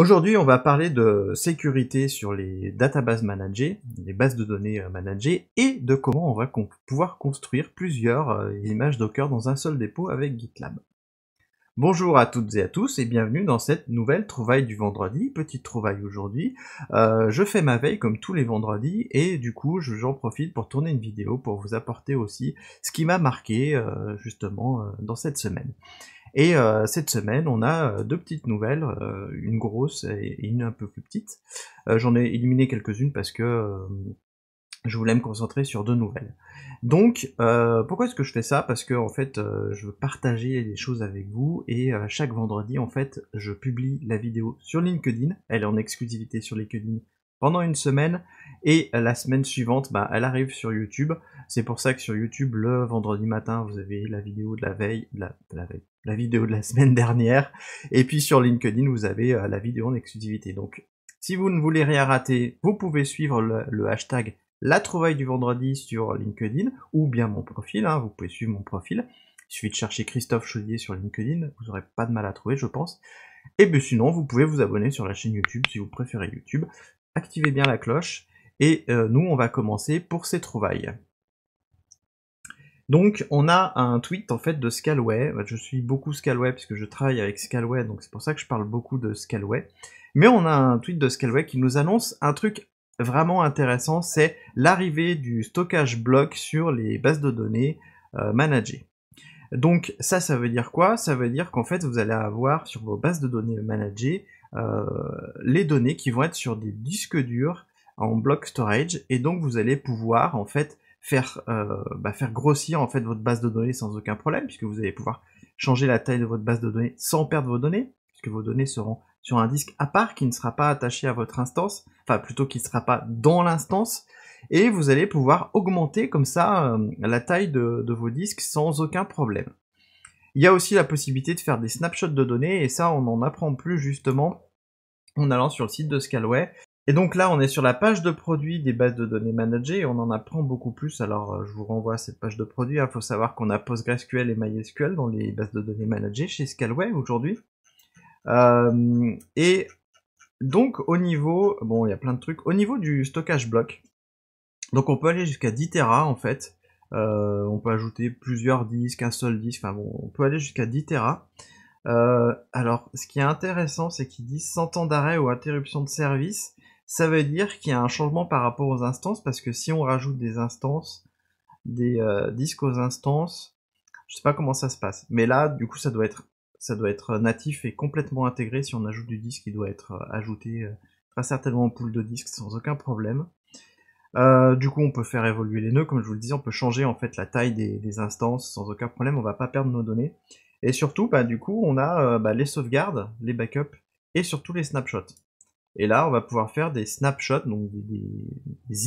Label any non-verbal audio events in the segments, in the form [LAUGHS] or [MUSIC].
Aujourd'hui, on va parler de sécurité sur les databases managées, les bases de données euh, managées, et de comment on va pouvoir construire plusieurs euh, images Docker dans un seul dépôt avec GitLab. Bonjour à toutes et à tous et bienvenue dans cette nouvelle trouvaille du vendredi, petite trouvaille aujourd'hui. Euh, je fais ma veille comme tous les vendredis et du coup j'en profite pour tourner une vidéo pour vous apporter aussi ce qui m'a marqué justement dans cette semaine. Et euh, cette semaine, on a euh, deux petites nouvelles, euh, une grosse et une un peu plus petite. J'en ai éliminé quelques-unes parce que je voulais me concentrer sur deux nouvelles. Donc, pourquoi est-ce que je fais ça Parce que en fait, je veux partager les choses avec vous et chaque vendredi, en fait, je publie la vidéo sur LinkedIn. Elle est en exclusivité sur LinkedIn pendant une semaine et la semaine suivante, bah, elle arrive sur YouTube. C'est pour ça que sur YouTube, le vendredi matin, vous avez la vidéo de la veille, la, vidéo de la [LAUGHS] semaine dernière. Et puis sur LinkedIn, vous avez euh, la vidéo en exclusivité. Donc, si vous ne voulez rien rater, vous pouvez suivre le, hashtag la trouvaille du vendredi sur LinkedIn ou bien mon profil. Hein. vous pouvez suivre mon profil. Il suffit de chercher Christophe Chaudier sur LinkedIn. Vous n'aurez pas de mal à trouver, je pense. Et bien sinon, vous pouvez vous abonner sur la chaîne YouTube si vous préférez YouTube. Activez bien la cloche. Et euh, nous, on va commencer pour ces trouvailles. Donc, on a un tweet en fait de Scalway. Bah, je suis beaucoup Scalway puisque je travaille avec Scalway, donc c'est pour ça que je parle beaucoup de Scalway. Mais on a un tweet de Scalway qui nous annonce un truc vraiment intéressant, c'est l'arrivée du stockage bloc sur les bases de données euh, managées. Donc ça, ça veut dire quoi Ça veut dire qu'en fait, vous allez avoir sur vos bases de données managées euh, les données qui vont être sur des disques durs en block storage et donc vous allez pouvoir en fait faire euh, bah, faire grossir en fait votre base de données sans aucun problème puisque vous allez pouvoir changer la taille de votre base de données sans perdre vos données puisque vos données seront sur un disque à part qui ne sera pas attaché à votre instance enfin plutôt qui ne sera pas dans l'instance et vous allez pouvoir augmenter comme ça euh, la taille de, vos disques sans aucun problème. Il y a aussi la possibilité de faire des snapshots de données et ça on n'en apprend plus justement en allant sur le site de Scalway et donc là, on est sur la page de produit des bases de données managées et on en apprend beaucoup plus. Alors, euh, je vous renvoie à cette page de produit. Il faut savoir qu'on a PostgreSQL et MySQL dans les bases de données managées chez Scalway aujourd'hui. Euh, et donc, au niveau, bon, il y a plein de trucs. Au niveau du stockage bloc, donc on peut aller jusqu'à 10 Tera en fait. Euh, on peut ajouter plusieurs disques, un seul disque. Enfin bon, on peut aller jusqu'à 10 Tera. alors, ce qui est intéressant, c'est qu'ils disent 100 ans d'arrêt ou interruption de service ça veut dire qu'il y a un changement par rapport aux instances, parce que si on rajoute des instances, des euh, disques aux instances, je sais pas comment ça se passe. Mais là, du coup, ça doit être, ça doit être natif et complètement intégré. Si on ajoute du disque, il doit être euh, ajouté très euh, certainement en pool de disques sans aucun problème. du coup, on peut faire évoluer les nœuds, comme je vous le disais, on peut changer en fait la taille des, instances sans aucun problème, on ne va pas perdre nos données. Et surtout, bah, du coup, on a bah, les sauvegardes, les backups et surtout les snapshots. Et là, on va pouvoir faire des snapshots, donc des,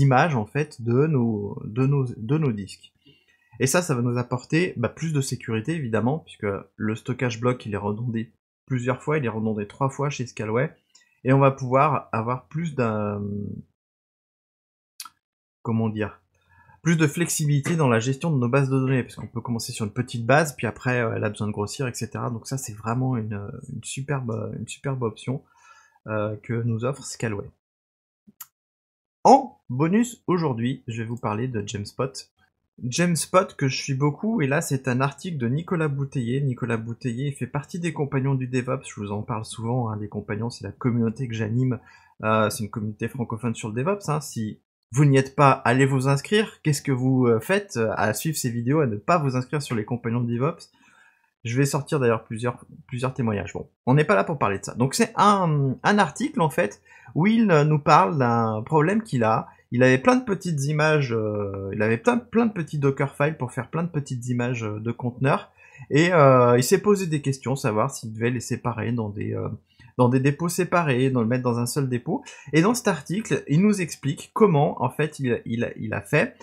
images en fait de nos, de nos, disques. Et ça, ça va nous apporter bah, plus de sécurité évidemment, puisque le stockage bloc il est redondé plusieurs fois, il est redondé trois fois chez Scalway, et on va pouvoir avoir plus d'un comment dire plus de flexibilité dans la gestion de nos bases de données, parce qu'on peut commencer sur une petite base, puis après euh, elle a besoin de grossir, etc. Donc ça c'est vraiment une, superbe, une superbe option. Euh, que nous offre Scalway. En bonus aujourd'hui, je vais vous parler de James Jamespot que je suis beaucoup et là c'est un article de Nicolas Bouteiller. Nicolas Bouteiller fait partie des compagnons du DevOps, je vous en parle souvent, hein, les compagnons c'est la communauté que j'anime, euh, c'est une communauté francophone sur le DevOps. Hein. Si vous n'y êtes pas, allez vous inscrire. Qu'est-ce que vous euh, faites à suivre ces vidéos, à ne pas vous inscrire sur les compagnons de DevOps je vais sortir d'ailleurs plusieurs, plusieurs témoignages. Bon, on n'est pas là pour parler de ça. Donc c'est un, article en fait où il euh, nous parle d'un problème qu'il a. Il avait plein de petites images, euh, il avait plein, de petits files pour faire plein de petites images euh, de conteneurs. Et il s'est posé des questions, savoir s'il devait les séparer dans des, dans des dépôts séparés, dans le mettre dans un seul dépôt. Et dans cet article, il nous explique comment en fait il, il a fait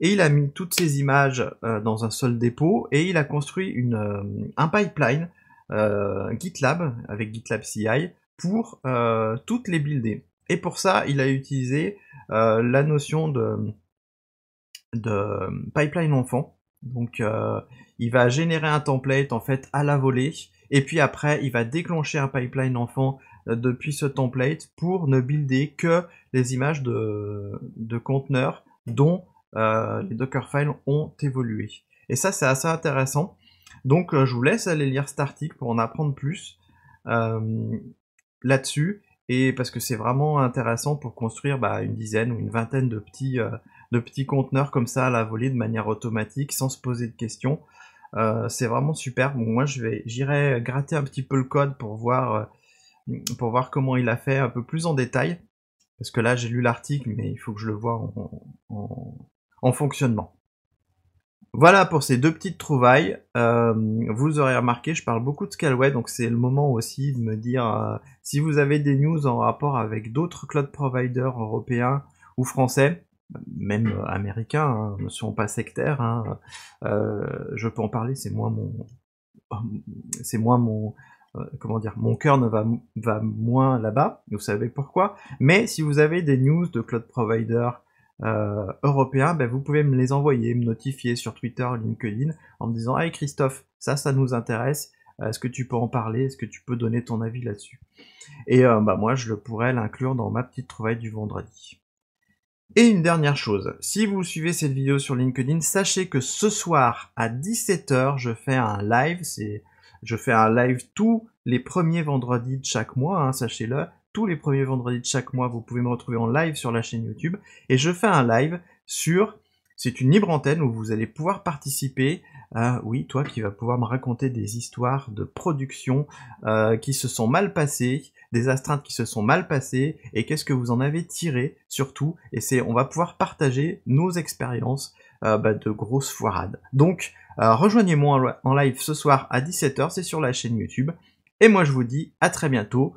et il a mis toutes ces images euh, dans un seul dépôt et il a construit une, euh, un pipeline euh, GitLab avec GitLab CI pour euh, toutes les builder. Et pour ça, il a utilisé la notion de, de pipeline enfant. Donc, il va générer un template en fait à la volée et puis après, il va déclencher un pipeline enfant depuis ce template pour ne builder que les images de, de conteneurs dont euh, les Dockerfiles ont évolué. Et ça, c'est assez intéressant. Donc, euh, je vous laisse aller lire cet article pour en apprendre plus euh, là-dessus. Et parce que c'est vraiment intéressant pour construire bah, une dizaine ou une vingtaine de petits, de petits conteneurs comme ça à la volée de manière automatique, sans se poser de questions. c'est vraiment super. moi, je vais, j'irai gratter un petit peu le code pour voir, pour voir comment il a fait un peu plus en détail parce que là j'ai lu l'article mais il faut que je le vois en, en fonctionnement. Voilà pour ces deux petites trouvailles. Euh, vous aurez remarqué, je parle beaucoup de Scalway, donc c'est le moment aussi de me dire euh, si vous avez des news en rapport avec d'autres cloud providers européens ou français, même américains, hein, ne sont pas sectaires. Hein, euh, je peux en parler, c'est moi mon, c'est moi mon, comment dire, mon cœur ne va, va moins là-bas. Vous savez pourquoi. Mais si vous avez des news de cloud providers euh, européen, européens, vous pouvez me les envoyer, me notifier sur Twitter, LinkedIn, en me disant Hey Christophe, ça, ça nous intéresse, est-ce que tu peux en parler, est-ce que tu peux donner ton avis là-dessus Et euh, bah, moi, je le pourrais l'inclure dans ma petite trouvaille du vendredi. Et une dernière chose, si vous suivez cette vidéo sur LinkedIn, sachez que ce soir à 17h, je fais un live, c'est je fais un live tous les premiers vendredis de chaque mois, hein, sachez-le, tous les premiers vendredis de chaque mois, vous pouvez me retrouver en live sur la chaîne YouTube. Et je fais un live sur... C'est une libre antenne où vous allez pouvoir participer. oui, toi qui vas pouvoir me raconter des histoires de production euh, qui se sont mal passées, des astreintes qui se sont mal passées, et qu'est-ce que vous en avez tiré surtout. Et c'est, on va pouvoir partager nos expériences euh, bah, de grosses foirades. Donc, euh, rejoignez-moi en live ce soir à 17h, c'est sur la chaîne YouTube. Et moi je vous dis à très bientôt